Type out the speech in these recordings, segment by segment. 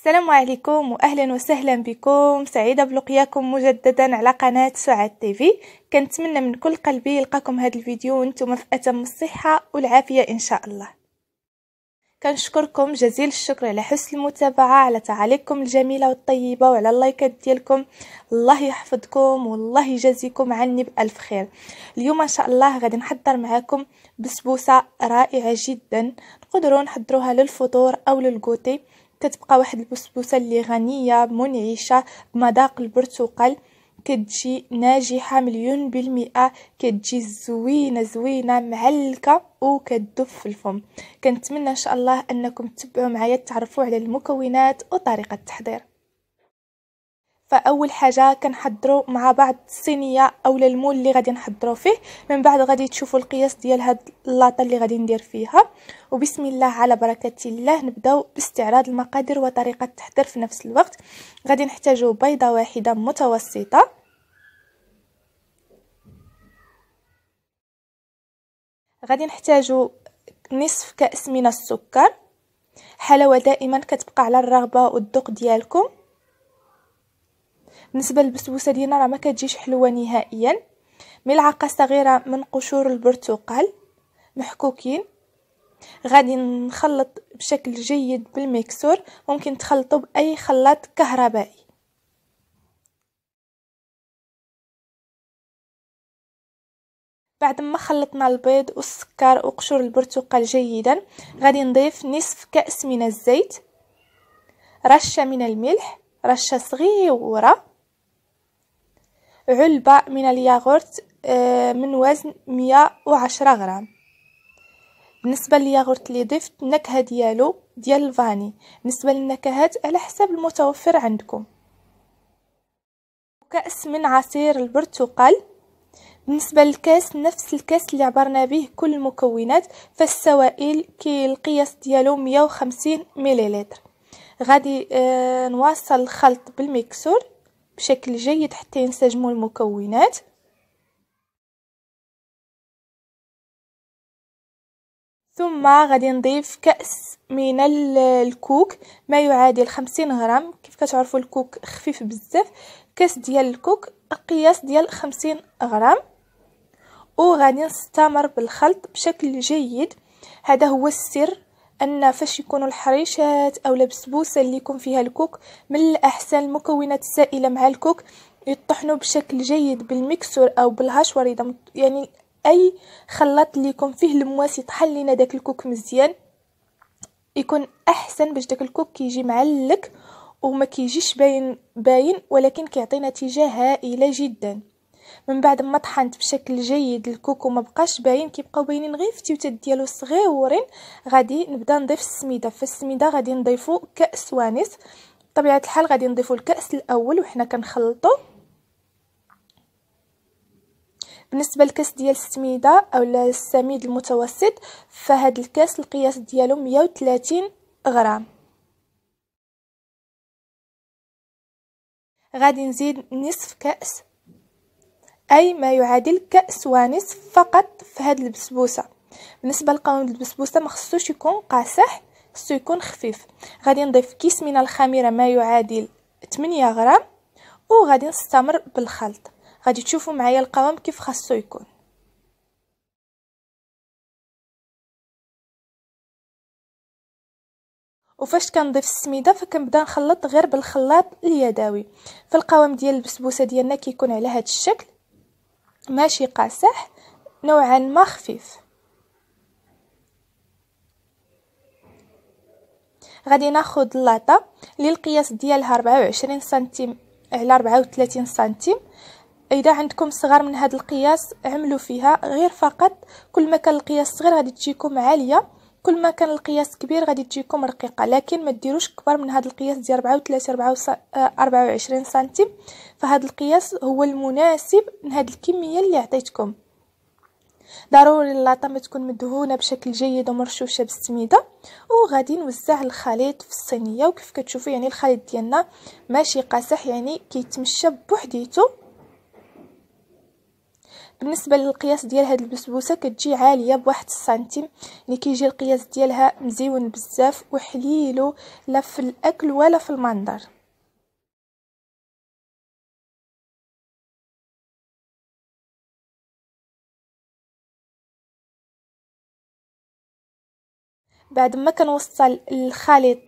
السلام عليكم واهلا وسهلا بكم سعيده بلقياكم مجددا على قناه سعاد تيفي كنتمنى من كل قلبي يلقاكم هذا الفيديو وانتم في اتم الصحه والعافيه ان شاء الله كنشكركم جزيل الشكر على حسن المتابعه على تعاليقكم الجميله والطيبه وعلى اللايكات ديالكم الله يحفظكم والله يجازيكم عني بالف خير اليوم ان شاء الله غادي نحضر معكم بسبوسه رائعه جدا نقدروا نحضروها للفطور او للكوتي كتبقى واحد البسبوسه اللي غنيه منعشه بمذاق البرتقال كتجي ناجحه مليون بالمئه كتجي زوينه زوينه معلكه وكتدف في الفم كنتمنى ان شاء الله انكم تتبعوا معايا تعرفوا على المكونات وطريقه التحضير فاول حاجه كنحضروا مع بعض الصينيه اولا المول اللي غادي نحضروا فيه من بعد غادي تشوفوا القياس ديال هاد اللاطه اللي غادي ندير فيها وبسم الله على بركه الله نبداو باستعراض المقادير وطريقه التحضير في نفس الوقت غادي نحتاجوا بيضه واحده متوسطه غادي نحتاجوا نصف كاس من السكر حلاوه دائما كتبقى على الرغبه والذوق ديالكم بالنسبه للبسبوسه ديالنا راه ما كتجيش حلوه نهائيا ملعقه صغيره من قشور البرتقال محكوكين غادي نخلط بشكل جيد بالميكسور ممكن تخلطوا باي خلاط كهربائي بعد ما خلطنا البيض والسكر وقشور البرتقال جيدا غادي نضيف نصف كأس من الزيت رشة من الملح رشة صغيرة علبة من الياغورت آه، من وزن مية وعشرة غرام بالنسبة للياغورت اللي ضفت النكهة ديالو ديال الفاني بالنسبة للنكهات على حسب المتوفر عندكم كأس من عصير البرتقال بالنسبة للكاس نفس الكاس اللي عبرنا به كل المكونات فالسوائل كي القياس ديالو 150 مليلتر غادي آه، نواصل الخلط بالميكسور بشكل جيد حتى ينسجموا المكونات ثم غادي نضيف كأس من الكوك ما يعادل خمسين غرام كيف كتعرفوا الكوك خفيف بزاف كأس ديال الكوك قياس ديال خمسين غرام وغادي نستمر بالخلط بشكل جيد هذا هو السر أن فاش يكونوا الحريشات أو البسبوسة اللي يكون فيها الكوك من الأحسن المكونات السائلة مع الكوك يطحنوا بشكل جيد بالمكسور أو بالهشور يعني أي خلاط اللي يكون فيه المواس يطحن لنا داك الكوك مزيان يكون أحسن باش داك الكوك كيجي معلك وما كيجيش باين باين ولكن كيعطي نتيجة هائلة جداً من بعد ما طحنت بشكل جيد الكوكو ما بقاش باين كيبقاو باينين غير في التوتات ديالو صغيورين غادي نبدا نضيف السميده في السميده غادي نضيفو كاس وانس بطبيعه الحال غادي نضيفو الكاس الاول وحنا كنخلطو بالنسبه للكاس ديال السميده او السميد المتوسط فهاد الكاس القياس ديالو 130 غرام غادي نزيد نصف كاس أي ما يعادل كأس ونصف فقط في هاد البسبوسة بالنسبة لقوام البسبوسة ما خصوش يكون قاسح خصو يكون خفيف غادي نضيف كيس من الخميرة ما يعادل 8 غرام وغادي نستمر بالخلط غادي تشوفوا معايا القوام كيف خصو يكون وفاش كنضيف السميده فكنبدا نخلط غير بالخلاط اليدوي فالقوام ديال البسبوسه ديالنا كيكون على هذا الشكل ماشي قاسح نوعا ما خفيف غادي ناخد اللاطه اللي القياس ديالها 24 سنتيم على 34 سنتيم اذا عندكم صغار من هذا القياس عملوا فيها غير فقط كل ما كان القياس صغير غادي تجيكم عاليه كل ما كان القياس كبير غادي تجيكم رقيقه لكن ما ديروش كبر من هذا القياس ديال 34 24 آه، سنتيم فهذا القياس هو المناسب لهاد الكميه اللي عطيتكم ضروري اللاطه ما تكون مدهونه بشكل جيد ومرشوشه بالسميده وغادي نوزع الخليط في الصينيه وكيف كتشوفوا يعني الخليط ديالنا ماشي قاصح يعني كيتمشى بوحديته بالنسبه للقياس ديال هاد البسبوسه كتجي عاليه بواحد السنتيم يعني كيجي القياس ديالها مزيون بزاف وحليلو لا في الاكل ولا في المنظر بعد ما كنوصل الخليط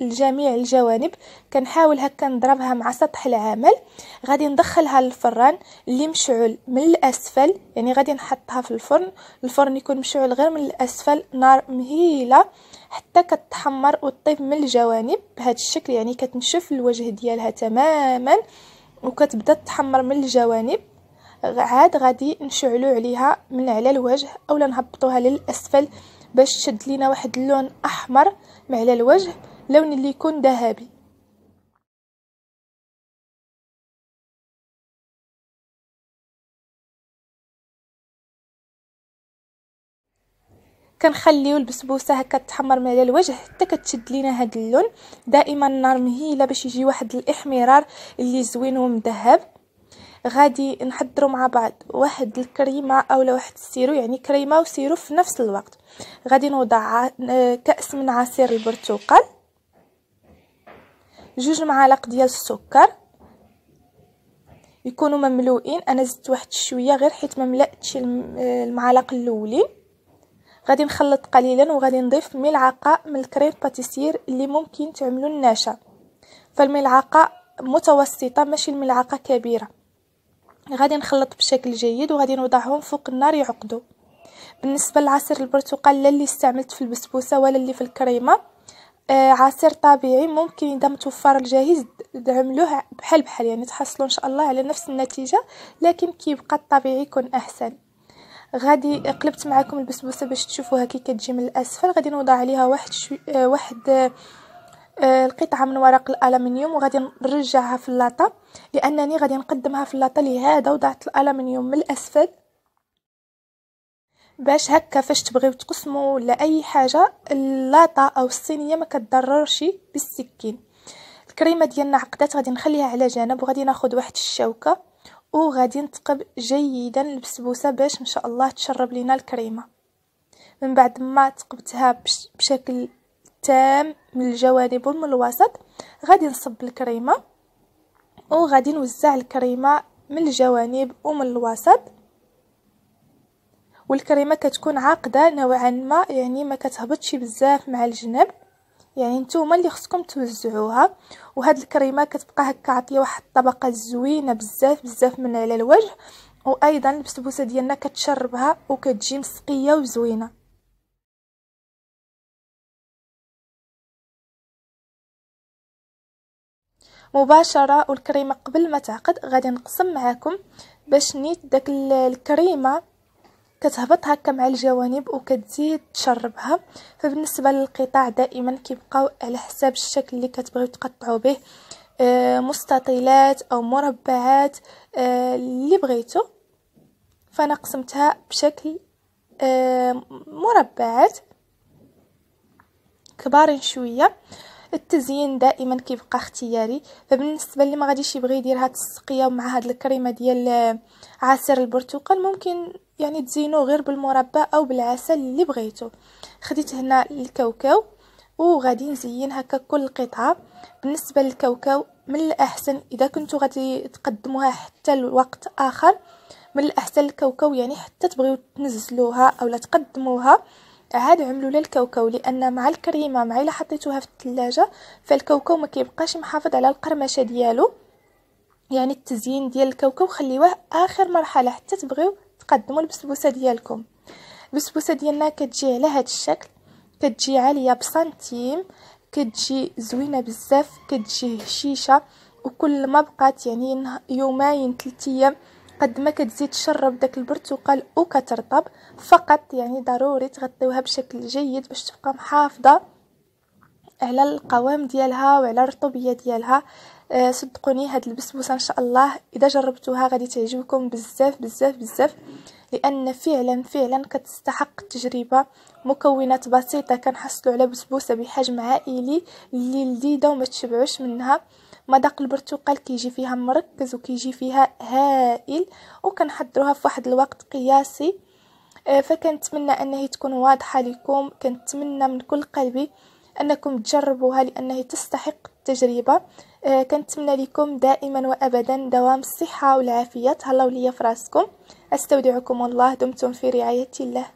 لجميع الجوانب كنحاول هكا نضربها مع سطح العمل غادي ندخلها للفران اللي مشعل من الاسفل يعني غادي نحطها في الفرن الفرن يكون مشعل غير من الاسفل نار مهيله حتى كتحمر وتطيب من الجوانب بهذا الشكل يعني كتنشف الوجه ديالها تماما وكتبدا تحمر من الجوانب عاد غادي نشعلو عليها من على الوجه اولا نهبطوها للاسفل باش تشد لينا واحد اللون احمر مع على الوجه لون يكون ذهبي. كنخليو البسبوسه هكا تحمر من على الوجه حتى كتشد لينا هاد اللون دائما النار مهيله باش يجي واحد الاحمرار اللي زوين ومذهب غادي نحضروا مع بعض واحد الكريمه اولا واحد السيرو يعني كريمه وسيرو في نفس الوقت غادي نوضع آه، كاس من عصير البرتقال جوج معالق ديال السكر يكونوا مملوئين انا زدت واحد شويه غير حيت ما ملأتش المعلق الاولي غادي نخلط قليلا وغادي نضيف ملعقه من الكريم باتيسير اللي ممكن تعملوا النشا فالملعقه متوسطه ماشي الملعقه كبيره غادي نخلط بشكل جيد وغادي نوضعهم فوق النار يعقدوا بالنسبه لعصير البرتقال لا اللي استعملت في البسبوسه ولا اللي في الكريمه آه، عصير طبيعي ممكن اذا متوفر الجاهز تعملوه بحال بحال يعني تحصلوا ان شاء الله على نفس النتيجه لكن كيبقى الطبيعي يكون احسن غادي قلبت معكم البسبوسه باش تشوفوها كي كتجي من الاسفل غادي نوضع عليها واحد شوي آه، واحد آه، القطعه من ورق الالومنيوم وغادي نرجعها في اللاطه لانني غادي نقدمها في اللاطه لهذا وضعت الالومنيوم من الاسفل باش هكا فاش تبغيو تقسموا ولا اي حاجه اللاطه او الصينيه ما كتضررش بالسكين الكريمه ديالنا عقدات غادي نخليها على جنب وغادي ناخذ واحد الشوكه وغادي نتقب جيدا البسبوسه باش ان شاء الله تشرب لينا الكريمه من بعد ما تقبتها بشكل تام من الجوانب ومن الوسط غادي نصب الكريمه وغادي نوزع الكريمه من الجوانب ومن الوسط والكريمه كتكون عاقده نوعا ما يعني ما كتهبطش بزاف مع الجناب يعني نتوما اللي خصكم توزعوها وهاد الكريمه كتبقى هكا عطيه واحد الطبقه زوينه بزاف بزاف من على الوجه وايضا البسبوسه ديالنا كتشربها وكتجي مسقيه وزوينه مباشره والكريمه قبل ما تعقد غادي نقسم معاكم باش نيت داك الكريمه كتهبط هكا مع الجوانب وكتزيد تشربها فبالنسبه للقطاع دائما كيبقاو على حساب الشكل اللي كتبغيو تقطعوا به آه، مستطيلات او مربعات آه، اللي بغيتو فانا قسمتها بشكل آه، مربعات كبارين شويه التزيين دائما كيبقى اختياري فبالنسبه اللي ما غاديش يبغي يدير هاد السقيه مع هاد الكريمه ديال عصير البرتقال ممكن يعني تزينو غير بالمربى او بالعسل اللي بغيتو خديت هنا الكاوكاو وغادي نزين هكا كل قطعه بالنسبه للكاوكاو من الاحسن اذا كنتو غادي تقدموها حتى لوقت اخر من الاحسن الكاوكاو يعني حتى تبغيو تنزلوها اولا تقدموها عاد عملوا لها الكاوكاو لان مع الكريمه مع الا حطيتوها في الثلاجه فالكاوكاو ما كيبقاش محافظ على القرمشه ديالو يعني التزيين ديال الكاوكاو خليوه اخر مرحله حتى تبغيو تقدموا البسبوسه ديالكم البسبوسه ديالنا كتجي على هذا الشكل كتجي عاليه بسنتيم كتجي زوينه بزاف كتجي هشيشه وكل ما بقات يعني يومين ثلاث ايام قد ما كتزيد تشرب داك البرتقال وكترطب فقط يعني ضروري تغطيوها بشكل جيد باش تبقى محافظه على القوام ديالها وعلى الرطوبيه ديالها أه صدقوني هاد البسبوسه ان شاء الله اذا جربتوها غادي تعجبكم بزاف بزاف بزاف لان فعلا فعلا كتستحق تجربه مكونات بسيطه كنحصلوا على بسبوسه بحجم عائلي اللي لذيذه وما تشبعوش منها مذاق البرتقال كيجي فيها مركز وكيجي فيها هائل وكنحضروها في واحد الوقت قياسي آه، فكنتمنى انها تكون واضحه لكم كنتمنى من كل قلبي انكم تجربوها لانها تستحق التجربه آه، كنتمنى لكم دائما وابدا دوام الصحه والعافيه تهلاو ليا فراسكم أستودعكم الله دمتم في رعاية الله